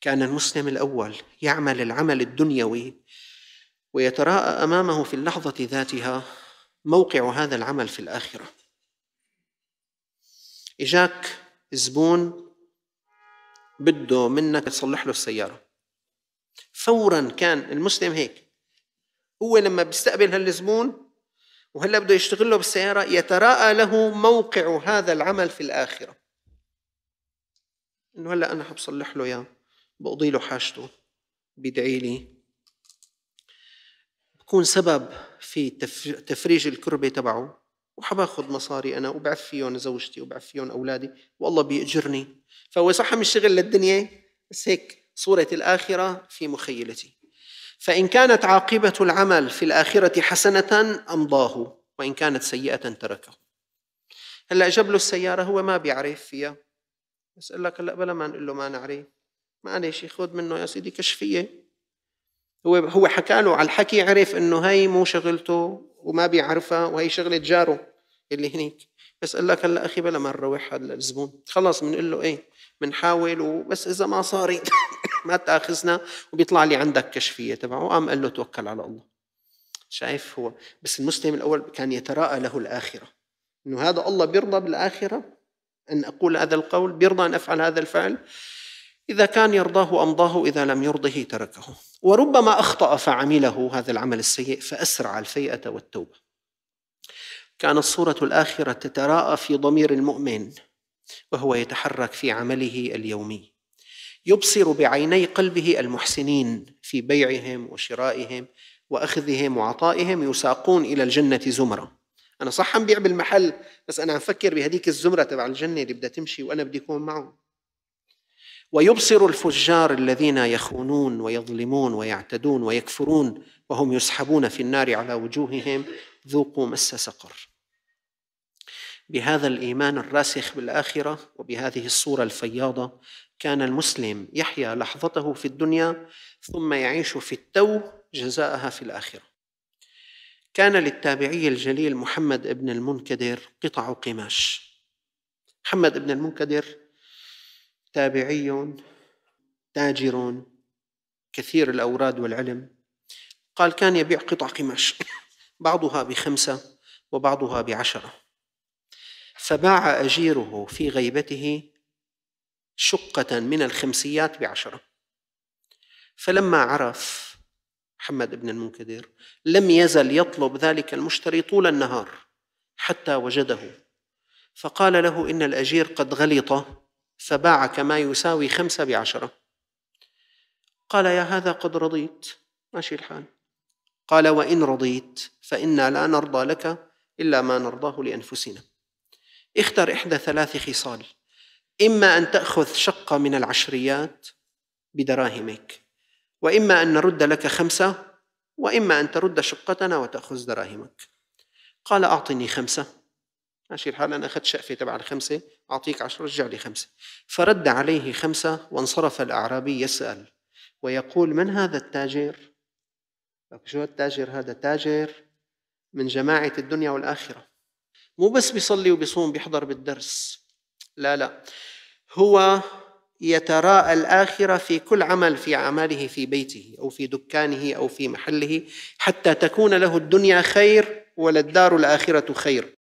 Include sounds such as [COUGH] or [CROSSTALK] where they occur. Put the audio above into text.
كان المسلم الاول يعمل العمل الدنيوي ويتراءى امامه في اللحظه ذاتها موقع هذا العمل في الاخره اجاك زبون بده منك تصلح له السياره فورا كان المسلم هيك هو لما بيستقبل هالزبون وهلا بده يشتغل له بالسياره يتراءى له موقع هذا العمل في الاخره انه هلا انا حبصلح له اياه بقضي له حاجته بيدعي لي بكون سبب في تفريج الكربة تبعه وحباخذ مصاري انا وبعف فيهم زوجتي وبعف فيهم اولادي والله بيأجرني فهو صح مش شغل للدنيا بس هيك صورة الآخرة في مخيلتي فإن كانت عاقبة العمل في الآخرة حسنة أمضاه وإن كانت سيئة تركه هلا جاب له السيارة هو ما بيعرف فيها بس قال لك هلا بلا ما نقول له ما نعرف معلش خذ منه يا سيدي كشفيه هو هو حكى له على الحكي عرف انه هي مو شغلته وما بيعرفها وهي شغله جاره اللي هنيك بس قال لك هلا اخي بلا ما نروح هذا الزبون خلص بنقول له ايه بنحاول وبس اذا ما صاري [LAUGHS] ما تاخذنا وبيطلع لي عندك كشفيه تبعه قام قال له توكل على الله شايف هو بس المسلم الاول كان يتراءى له الاخره انه هذا الله بيرضى بالاخره ان اقول هذا القول بيرضى ان افعل هذا الفعل إذا كان يرضاه أمضاه إذا لم يرضه تركه وربما أخطأ فعمله هذا العمل السيء فأسرع الفيئة والتوبة كان الصورة الآخرة تتراءى في ضمير المؤمن وهو يتحرك في عمله اليومي يبصر بعيني قلبه المحسنين في بيعهم وشرائهم واخذهم وعطائهم يساقون الى الجنه زمره انا صح عم بيع بالمحل بس انا عم فكر الزمره تبع الجنه اللي بدها تمشي وانا بدي اكون معهم ويبصر الفجار الذين يخونون ويظلمون ويعتدون ويكفرون وهم يسحبون في النار على وجوههم ذوقوا مس سقر بهذا الايمان الراسخ بالاخره وبهذه الصوره الفياضه كان المسلم يحيا لحظته في الدنيا ثم يعيش في التو جزاءها في الاخره كان للتابعي الجليل محمد بن المنكدر قطع قماش محمد بن المنكدر تابعي تاجر كثير الأوراد والعلم قال كان يبيع قطع قماش [LAUGHS] بعضها بخمسة وبعضها بعشرة فباع أجيره في غيبته شقة من الخمسيات بعشرة فلما عرف محمد بن المنكدر لم يزل يطلب ذلك المشتري طول النهار حتى وجده فقال له إن الأجير قد غلط فباع كما يساوي خمسة بعشرة قال يا هذا قد رضيت ماشي الحال قال وإن رضيت فإنا لا نرضى لك إلا ما نرضاه لأنفسنا اختر إحدى ثلاث خصال إما أن تأخذ شقة من العشريات بدراهمك وإما أن نرد لك خمسة وإما أن ترد شقتنا وتأخذ دراهمك قال أعطني خمسة ماشي الحال انا اخذت شقفه تبع الخمسه اعطيك عشر رجع لي خمسه فرد عليه خمسه وانصرف الاعرابي يسال ويقول من هذا التاجر؟ لك شو التاجر هذا تاجر من جماعه الدنيا والاخره مو بس بيصلي وبيصوم بيحضر بالدرس لا لا هو يتراءى الآخرة في كل عمل في أعماله في بيته أو في دكانه أو في محله حتى تكون له الدنيا خير وللدار الآخرة خير